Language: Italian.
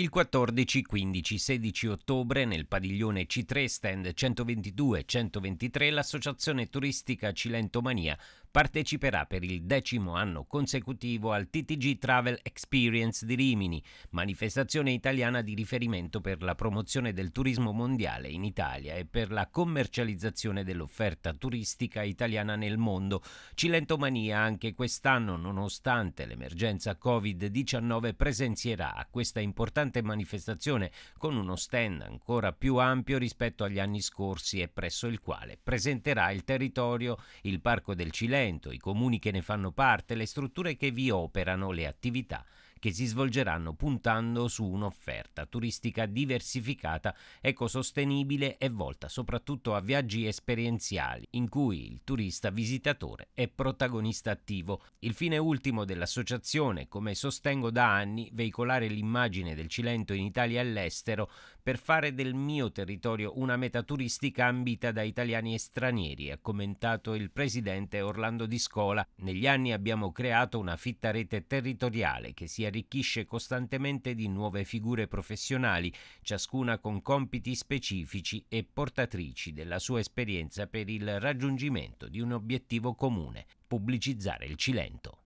Il 14, 15, 16 ottobre nel padiglione C3 stand 122-123 l'associazione turistica Cilentomania parteciperà per il decimo anno consecutivo al TTG Travel Experience di Rimini, manifestazione italiana di riferimento per la promozione del turismo mondiale in Italia e per la commercializzazione dell'offerta turistica italiana nel mondo. Cilentomania anche quest'anno, nonostante l'emergenza Covid-19, presenzierà a questa importante importante manifestazione con uno stand ancora più ampio rispetto agli anni scorsi e presso il quale presenterà il territorio, il Parco del Cilento, i comuni che ne fanno parte, le strutture che vi operano, le attività che si svolgeranno puntando su un'offerta turistica diversificata, ecosostenibile e volta soprattutto a viaggi esperienziali, in cui il turista visitatore è protagonista attivo. Il fine ultimo dell'associazione, come sostengo da anni, veicolare l'immagine del Cilento in Italia e all'estero per fare del mio territorio una meta turistica ambita da italiani e stranieri, ha commentato il presidente Orlando Di Scola. Negli anni abbiamo creato una fitta rete territoriale che si è arricchisce costantemente di nuove figure professionali, ciascuna con compiti specifici e portatrici della sua esperienza per il raggiungimento di un obiettivo comune, pubblicizzare il Cilento.